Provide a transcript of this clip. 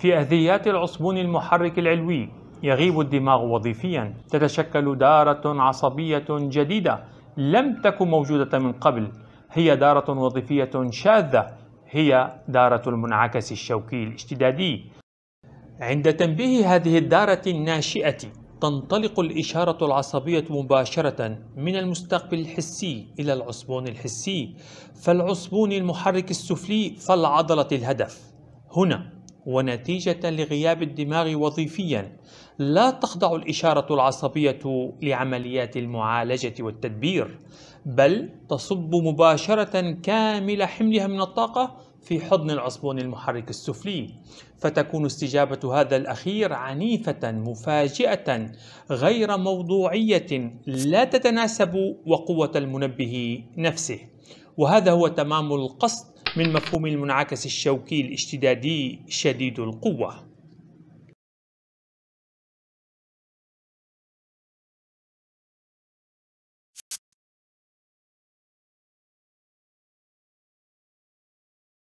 في أهذيات العصبون المحرك العلوي يغيب الدماغ وظيفيا تتشكل دارة عصبية جديدة لم تكن موجودة من قبل هي دارة وظيفية شاذة هي دارة المنعكس الشوكي الاشتدادي عند تنبيه هذه الدارة الناشئة تنطلق الإشارة العصبية مباشرة من المستقبل الحسي إلى العصبون الحسي فالعصبون المحرك السفلي فالعضلة الهدف هنا ونتيجة لغياب الدماغ وظيفيا لا تخضع الإشارة العصبية لعمليات المعالجة والتدبير بل تصب مباشرة كامل حملها من الطاقة في حضن العصبون المحرك السفلي فتكون استجابة هذا الأخير عنيفة مفاجئة غير موضوعية لا تتناسب وقوة المنبه نفسه وهذا هو تمام القصد من مفهوم المنعكس الشوكي الاشتدادي شديد القوة